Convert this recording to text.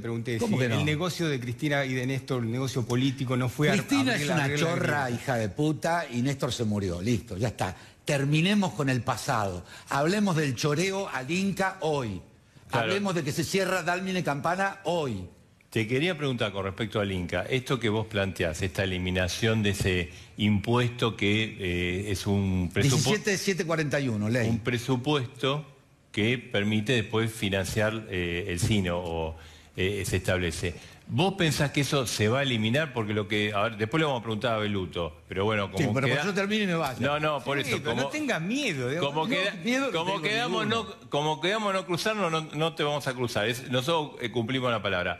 Pregunté si el negocio de Cristina y de Néstor, el negocio político, no fue Cristina es una chorra, hija de puta, y Néstor se murió. Listo, ya está. Terminemos con el pasado. Hablemos del choreo al Inca hoy. Hablemos de que se cierra Dalmine Campana hoy. Te quería preguntar con respecto al Inca, esto que vos planteás, esta eliminación de ese impuesto que eh, es un presupuesto... 17741, ley. Un presupuesto que permite después financiar eh, el Sino o eh, eh, se establece. ¿Vos pensás que eso se va a eliminar? Porque lo que. A ver, después le vamos a preguntar a Beluto. Pero bueno, como. Sí, pero yo termine y me vaya. No, no, por eso. no tengas miedo. como, quedamos, no, no cruzarnos, no, te vamos a cruzar. nosotros eh, cumplimos la palabra.